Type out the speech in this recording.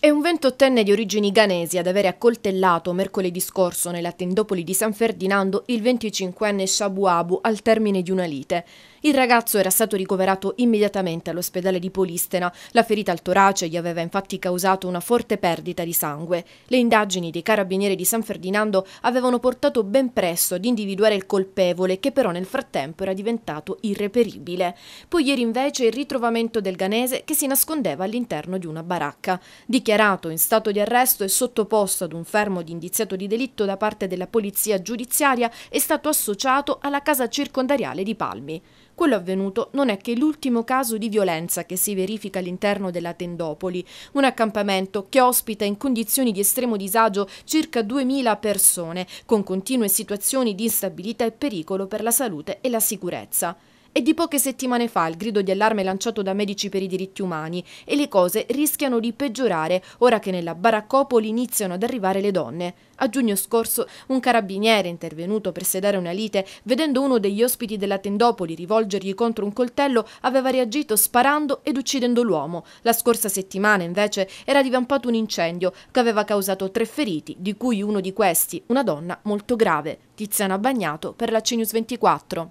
È un ventottenne di origini ghanesi ad avere accoltellato mercoledì scorso nella tendopoli di San Ferdinando il 25enne Shabu Abu al termine di una lite. Il ragazzo era stato ricoverato immediatamente all'ospedale di Polistena. La ferita al torace gli aveva infatti causato una forte perdita di sangue. Le indagini dei carabinieri di San Ferdinando avevano portato ben presto ad individuare il colpevole, che però nel frattempo era diventato irreperibile. Poi ieri invece il ritrovamento del ganese che si nascondeva all'interno di una baracca. Dichiarato in stato di arresto e sottoposto ad un fermo di indiziato di delitto da parte della polizia giudiziaria, è stato associato alla casa circondariale di Palmi. Quello avvenuto non è che l'ultimo caso di violenza che si verifica all'interno della Tendopoli, un accampamento che ospita in condizioni di estremo disagio circa 2.000 persone, con continue situazioni di instabilità e pericolo per la salute e la sicurezza. È di poche settimane fa il grido di allarme lanciato da medici per i diritti umani e le cose rischiano di peggiorare ora che nella baraccopoli iniziano ad arrivare le donne. A giugno scorso un carabiniere intervenuto per sedare una lite, vedendo uno degli ospiti della Tendopoli rivolgergli contro un coltello, aveva reagito sparando ed uccidendo l'uomo. La scorsa settimana invece era divampato un incendio che aveva causato tre feriti, di cui uno di questi, una donna molto grave. Tiziana Bagnato per la CNews 24.